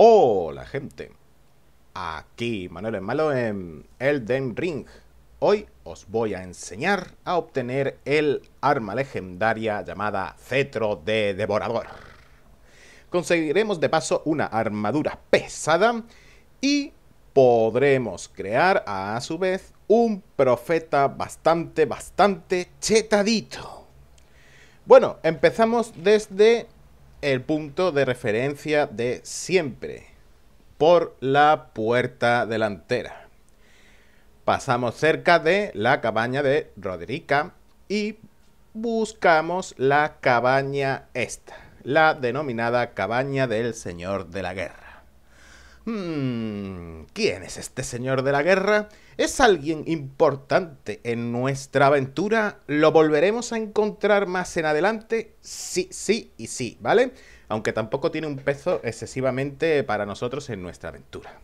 Hola gente, aquí Manuel en Malo en Elden Ring. Hoy os voy a enseñar a obtener el arma legendaria llamada Cetro de Devorador. Conseguiremos de paso una armadura pesada y podremos crear a su vez un profeta bastante, bastante chetadito. Bueno, empezamos desde el punto de referencia de siempre, por la puerta delantera. Pasamos cerca de la cabaña de Roderica y buscamos la cabaña esta, la denominada cabaña del Señor de la Guerra. Hmm, ¿Quién es este Señor de la Guerra? ¿Es alguien importante en nuestra aventura? ¿Lo volveremos a encontrar más en adelante? Sí, sí y sí, ¿vale? Aunque tampoco tiene un peso excesivamente para nosotros en nuestra aventura.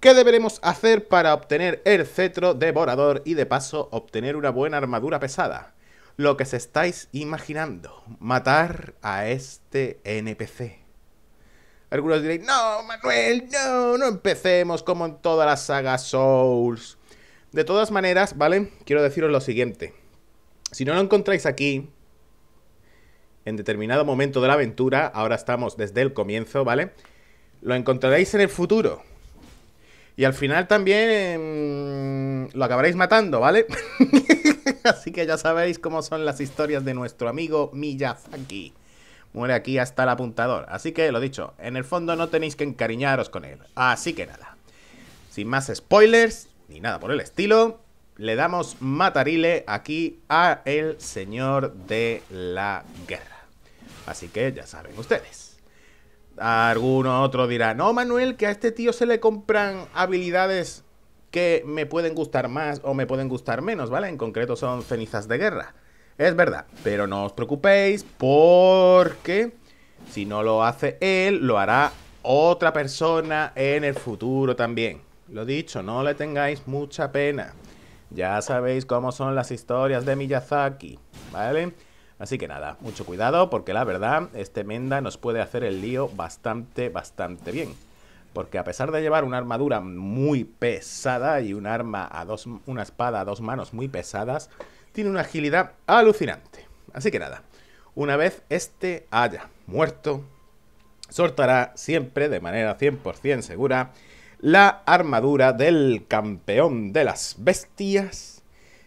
¿Qué deberemos hacer para obtener el cetro devorador y de paso obtener una buena armadura pesada? Lo que se estáis imaginando, matar a este NPC. Algunos diréis, no, Manuel, no, no empecemos como en toda la saga Souls. De todas maneras, ¿vale? Quiero deciros lo siguiente. Si no lo encontráis aquí, en determinado momento de la aventura, ahora estamos desde el comienzo, ¿vale? Lo encontraréis en el futuro. Y al final también em, lo acabaréis matando, ¿vale? Así que ya sabéis cómo son las historias de nuestro amigo Miyazaki muere aquí hasta el apuntador. Así que, lo dicho, en el fondo no tenéis que encariñaros con él. Así que nada. Sin más spoilers, ni nada por el estilo, le damos matarile aquí a el señor de la guerra. Así que ya saben ustedes. Alguno otro dirá, no Manuel, que a este tío se le compran habilidades que me pueden gustar más o me pueden gustar menos, ¿vale? En concreto son cenizas de guerra. Es verdad, pero no os preocupéis porque si no lo hace él, lo hará otra persona en el futuro también. Lo dicho, no le tengáis mucha pena. Ya sabéis cómo son las historias de Miyazaki, ¿vale? Así que nada, mucho cuidado porque la verdad, este Menda nos puede hacer el lío bastante, bastante bien. Porque a pesar de llevar una armadura muy pesada y un arma a dos, una espada a dos manos muy pesadas, tiene una agilidad alucinante. Así que nada, una vez este haya muerto, soltará siempre de manera 100% segura la armadura del campeón de las bestias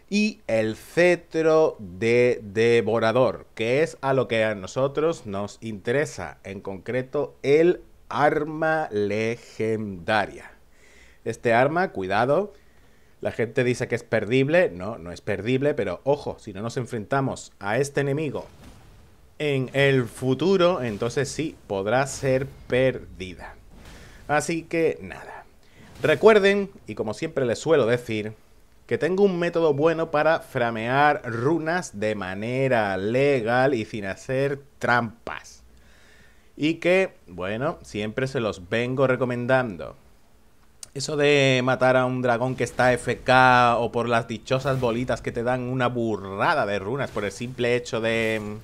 y el cetro de devorador, que es a lo que a nosotros nos interesa, en concreto el arma legendaria. Este arma, cuidado, la gente dice que es perdible. No, no es perdible, pero ojo, si no nos enfrentamos a este enemigo en el futuro, entonces sí, podrá ser perdida. Así que nada. Recuerden, y como siempre les suelo decir, que tengo un método bueno para framear runas de manera legal y sin hacer trampas. Y que, bueno, siempre se los vengo recomendando. Eso de matar a un dragón que está FK o por las dichosas bolitas que te dan una burrada de runas por el simple hecho de... Mm,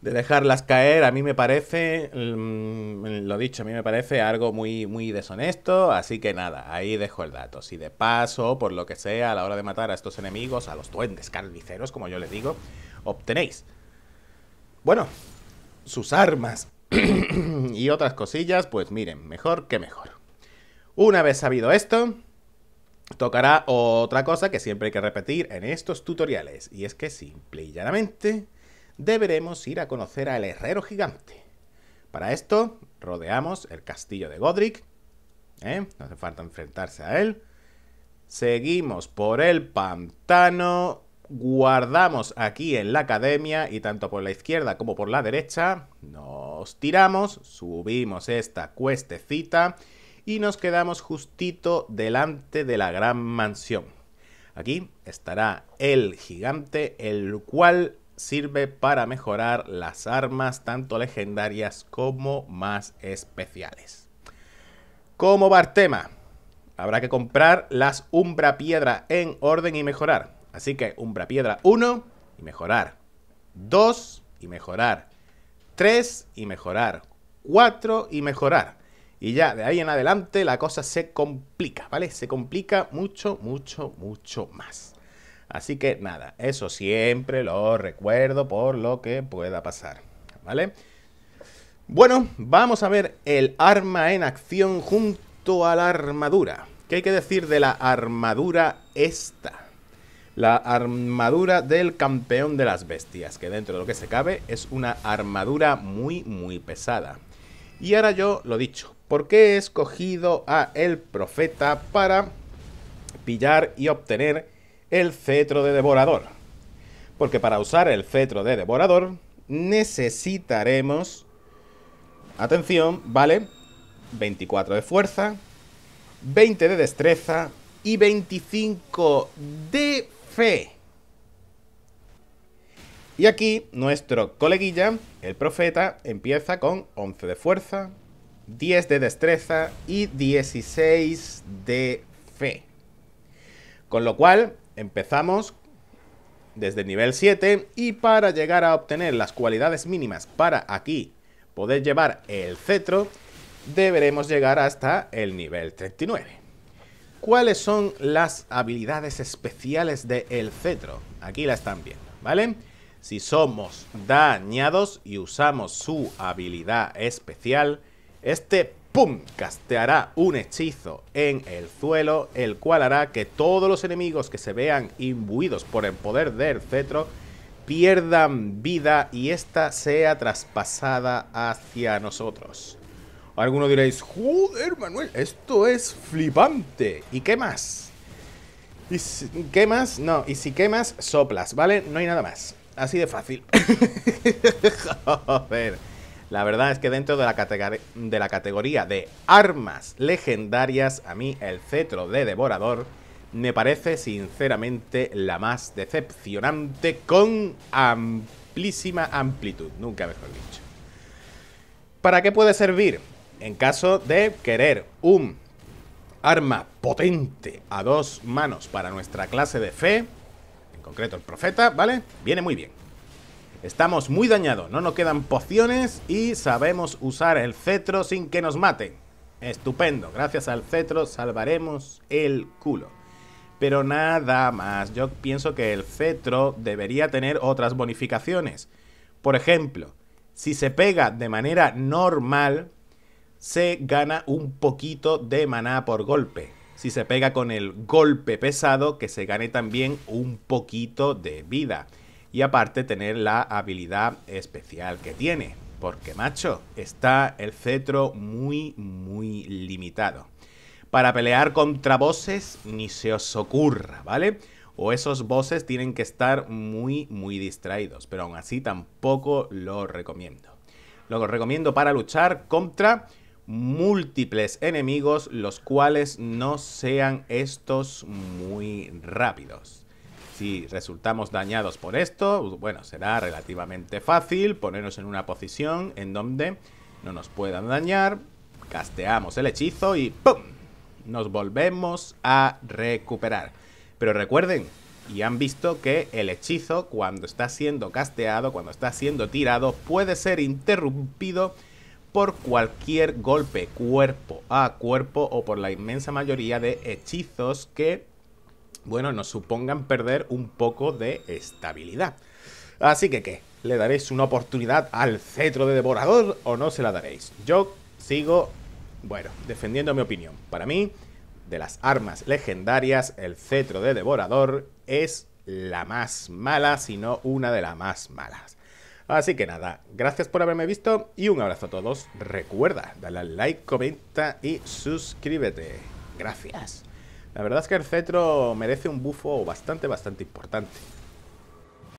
de dejarlas caer, a mí me parece, mm, lo dicho, a mí me parece algo muy, muy deshonesto, así que nada, ahí dejo el dato. Si de paso, por lo que sea, a la hora de matar a estos enemigos, a los duendes carniceros, como yo les digo, obtenéis. Bueno, sus armas, y otras cosillas, pues miren, mejor que mejor. Una vez sabido esto, tocará otra cosa que siempre hay que repetir en estos tutoriales, y es que simple y llanamente deberemos ir a conocer al herrero gigante. Para esto, rodeamos el castillo de Godric, ¿eh? no hace falta enfrentarse a él. Seguimos por el pantano guardamos aquí en la academia y tanto por la izquierda como por la derecha nos tiramos, subimos esta cuestecita y nos quedamos justito delante de la gran mansión. Aquí estará el gigante, el cual sirve para mejorar las armas tanto legendarias como más especiales. como Bartema Habrá que comprar las Umbra Piedra en orden y mejorar. Así que Umbra Piedra 1 y mejorar. 2 y mejorar. 3 y mejorar. 4 y mejorar. Y ya de ahí en adelante la cosa se complica, ¿vale? Se complica mucho, mucho, mucho más. Así que nada, eso siempre lo recuerdo por lo que pueda pasar, ¿vale? Bueno, vamos a ver el arma en acción junto a la armadura. ¿Qué hay que decir de la armadura esta? la armadura del campeón de las bestias, que dentro de lo que se cabe es una armadura muy, muy pesada. Y ahora yo lo dicho, ¿por qué he escogido a el profeta para pillar y obtener el cetro de devorador? Porque para usar el cetro de devorador necesitaremos, atención, ¿vale? 24 de fuerza, 20 de destreza, y 25 de y aquí nuestro coleguilla, el profeta, empieza con 11 de fuerza, 10 de destreza y 16 de fe. Con lo cual empezamos desde el nivel 7 y para llegar a obtener las cualidades mínimas para aquí poder llevar el cetro, deberemos llegar hasta el nivel 39 cuáles son las habilidades especiales de El Cetro. Aquí la están viendo, ¿vale? Si somos dañados y usamos su habilidad especial, este ¡pum! casteará un hechizo en el suelo, el cual hará que todos los enemigos que se vean imbuidos por el poder del cetro pierdan vida y esta sea traspasada hacia nosotros. Algunos diréis, joder Manuel, esto es flipante. ¿Y qué más? ¿Y qué más? No, y si quemas, soplas, ¿vale? No hay nada más. Así de fácil. joder. La verdad es que dentro de la, de la categoría de armas legendarias, a mí el cetro de devorador me parece sinceramente la más decepcionante con amplísima amplitud, nunca mejor dicho. ¿Para qué puede servir? En caso de querer un arma potente a dos manos para nuestra clase de fe, en concreto el profeta, ¿vale? Viene muy bien. Estamos muy dañados, no nos quedan pociones y sabemos usar el cetro sin que nos maten. Estupendo, gracias al cetro salvaremos el culo. Pero nada más, yo pienso que el cetro debería tener otras bonificaciones. Por ejemplo, si se pega de manera normal, se gana un poquito de maná por golpe. Si se pega con el golpe pesado, que se gane también un poquito de vida. Y aparte tener la habilidad especial que tiene. Porque, macho, está el cetro muy, muy limitado. Para pelear contra bosses, ni se os ocurra, ¿vale? O esos bosses tienen que estar muy, muy distraídos. Pero aún así tampoco lo recomiendo. Lo recomiendo para luchar contra múltiples enemigos los cuales no sean estos muy rápidos. Si resultamos dañados por esto, bueno, será relativamente fácil ponernos en una posición en donde no nos puedan dañar, casteamos el hechizo y ¡pum! Nos volvemos a recuperar. Pero recuerden, y han visto que el hechizo cuando está siendo casteado, cuando está siendo tirado, puede ser interrumpido por cualquier golpe cuerpo a cuerpo o por la inmensa mayoría de hechizos que, bueno, nos supongan perder un poco de estabilidad. Así que, ¿qué? ¿Le daréis una oportunidad al cetro de devorador o no se la daréis? Yo sigo, bueno, defendiendo mi opinión. Para mí, de las armas legendarias, el cetro de devorador es la más mala, si no una de las más malas. Así que nada, gracias por haberme visto y un abrazo a todos. Recuerda, dale like, comenta y suscríbete. Gracias. La verdad es que el cetro merece un bufo bastante, bastante importante.